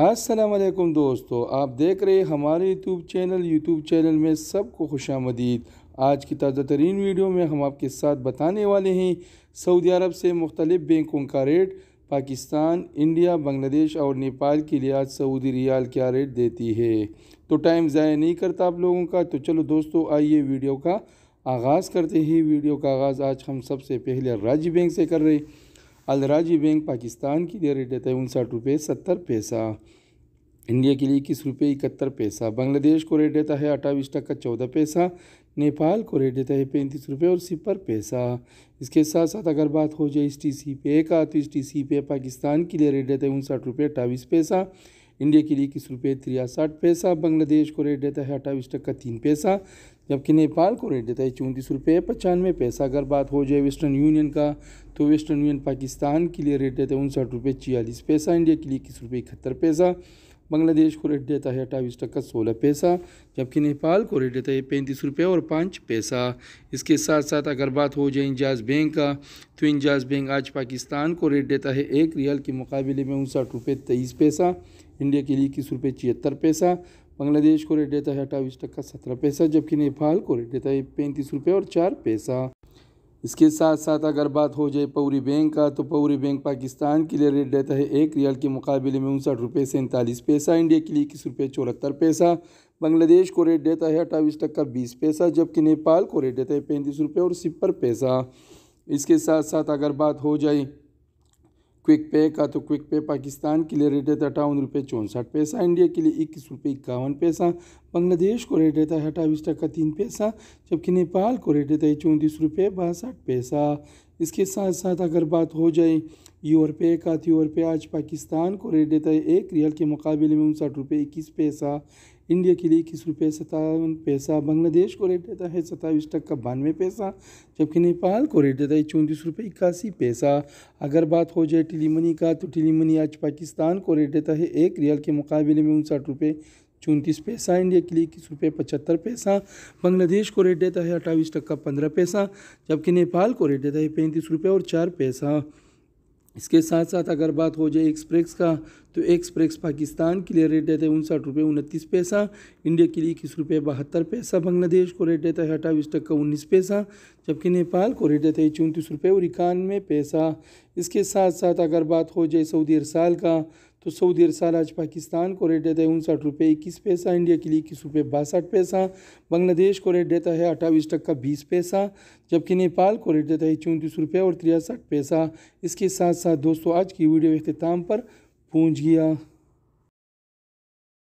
असलकुम दोस्तों आप देख रहे हमारे यूट्यूब चैनल यूट्यूब चैनल में सबको खुश आमदीद आज की ताज़ा तरीन वीडियो में हम आपके साथ बताने वाले हैं सऊदी अरब से मुख्तलिफ़ बैंकों का रेट पाकिस्तान इंडिया बांग्लादेश और नेपाल के लिए आज सऊदी रियाल क्या रेट देती है तो टाइम ज़ाय नहीं करता आप लोगों का तो चलो दोस्तों आइए वीडियो का आगाज़ करते ही वीडियो का आगाज़ आज हम सबसे पहले राज्य बैंक से कर रहे हैं अलराजी बैंक पाकिस्तान की दे रेट देता है उनसठ रुपये सत्तर पैसा इंडिया के लिए इक्कीस रुपये इकहत्तर पैसा बांग्लादेश को रेट देता है अट्ठाईस टक्का चौदह पैसा नेपाल को रेट देता है पैंतीस रुपये और सिपर पैसा इसके साथ साथ अगर बात हो जाए इस टी सी पे का तो इस टी सी पे पाकिस्तान के लिए रेट देता है उनसठ रुपये अट्ठाईस पैसा इंडिया के लिए इक्कीस रुपये तिरसठ पैसा बांग्लादेश को रेट देता है अट्ठाईस टक्का तीन पैसा जबकि नेपाल को रेट देता है चौंतीस रुपये पचानवे पैसा अगर बात हो जाए वेस्टर्न यूनियन का तो वेस्टर्न यूनियन पाकिस्तान के लिए रेट देता है उनसठ रुपये छियालीस पैसा इंडिया के लिए इक्कीस रुपये इकहत्तर पैसा बांग्लादेश को रेट देता है अट्ठाईस टक्का सोलह पैसा जबकि नेपाल को रेट देता है पैंतीस रुपये और पाँच पैसा इसके साथ साथ अगर बात हो जाए इंजाज बैंक का तो इंजाज बैंक आज पाकिस्तान को रेट देता है एक रियाल के मुकाबले में उनसठ रुपये तेईस पैसा इंडिया के लिए इक्कीस रुपये छिहत्तर पैसा बांग्लादेश को रेट देता है अट्ठाईस टक्का सत्रह पैसा जबकि नेपाल को रेट देता है पैंतीस रुपये और चार पैसा इसके साथ साथ अगर बात हो जाए पौरी बैंक का तो पौरी बैंक पाकिस्तान के लिए रेट देता है एक रियाल के मुकाबले में उनसठ रुपये सैंतालीस पैसा इंडिया के लिए इक्कीस रुपये चौहत्तर पैसा बांग्लादेश को रेट देता है अट्ठाईस टक्का बीस पैसा जबकि नेपाल को रेट देता है पैंतीस रुपये और सिपर पैसा इसके साथ साथ अगर बात हो जाए क्विक पे का तो क्विक पे पाकिस्तान के लिए रेट रहता अठावन रुपये चौंसठ पैसा इंडिया के लिए इक्कीस रुपये इक्यावन पैसा बांग्लादेश को रेट रहता है अट्ठाईस टका तीन पैसा जबकि नेपाल को रेट रहता है चौंतीस रुपये बासठ पैसा इसके साथ साथ अगर बात हो जाए यूर पे का तो यूर पे आज पाकिस्तान को रेट देता है एक रियल के मुकाबले में उनसठ रुपये इक्कीस पैसा इंडिया के लिए इक्कीस रुपये सतावन पैसा बांग्लादेश को रेट देता है सताईस टक्का बानवे पैसा जबकि नेपाल को रेट देता है चौंतीस रुपये इक्यासी पैसा अगर बात हो जाए टिली मनी का तो टिली मनी आज पाकिस्तान को रेट देता है एक रियल के मुकाबले में उनसठ रुपये चौंतीस पैसा इंडिया के लिए इक्कीस रुपये पचहत्तर पैसा बांग्लादेश को रेट देता है अट्ठाईस टक्का पंद्रह पैसा जबकि नेपाल को रेट देता है पैंतीस रुपये और चार पैसा इसके साथ साथ अगर बात हो जाए एक्सप्रेस का तो एक्सप्रेस पाकिस्तान के लिए रेट देता है उनसठ रुपये उनतीस पैसा इंडिया के लिए इक्कीस रुपये बहत्तर पैसा बांग्लादेश को रेट देता है अट्ठाईस टक्का उन्नीस पैसा जबकि नेपाल को रेट देता है चौंतीस रुपये और इक्यानवे पैसा इसके साथ साथ अगर बात हो जाए सऊदी अरसाल का तो सऊदी अरसाल आज पाकिस्तान को रेट देता है उनसठ रुपये इक्कीस पैसा इंडिया के लिए इक्कीस रुपये बासठ पैसा बांग्लादेश को रेट देता है अट्ठाईस टक्का बीस पैसा जबकि नेपाल को रेट देता है चौंतीस रुपये और तिरसठ पैसा इसके साथ साथ दोस्तों आज की वीडियो अख्ताम पर पहुँच गया